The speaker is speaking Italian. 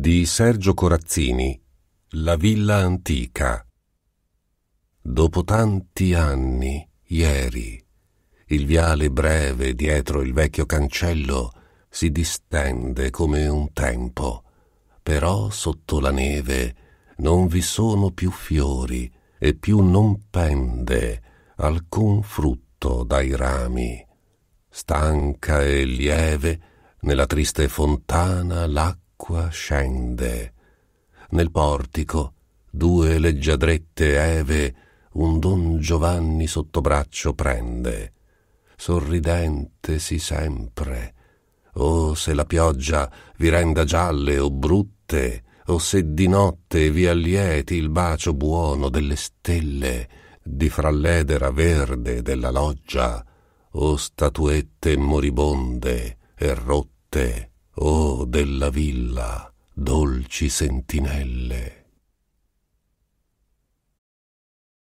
di Sergio Corazzini La villa antica Dopo tanti anni, ieri, il viale breve dietro il vecchio cancello si distende come un tempo, però sotto la neve non vi sono più fiori e più non pende alcun frutto dai rami. Stanca e lieve, nella triste fontana l'acqua l'acqua scende. Nel portico due leggiadrette eve un don Giovanni sotto braccio prende. Sorridente si sempre. Oh, se la pioggia vi renda gialle o brutte, o se di notte vi allieti il bacio buono delle stelle, di fra l'edera verde della loggia, o statuette moribonde e rotte o oh, della villa, dolci sentinelle,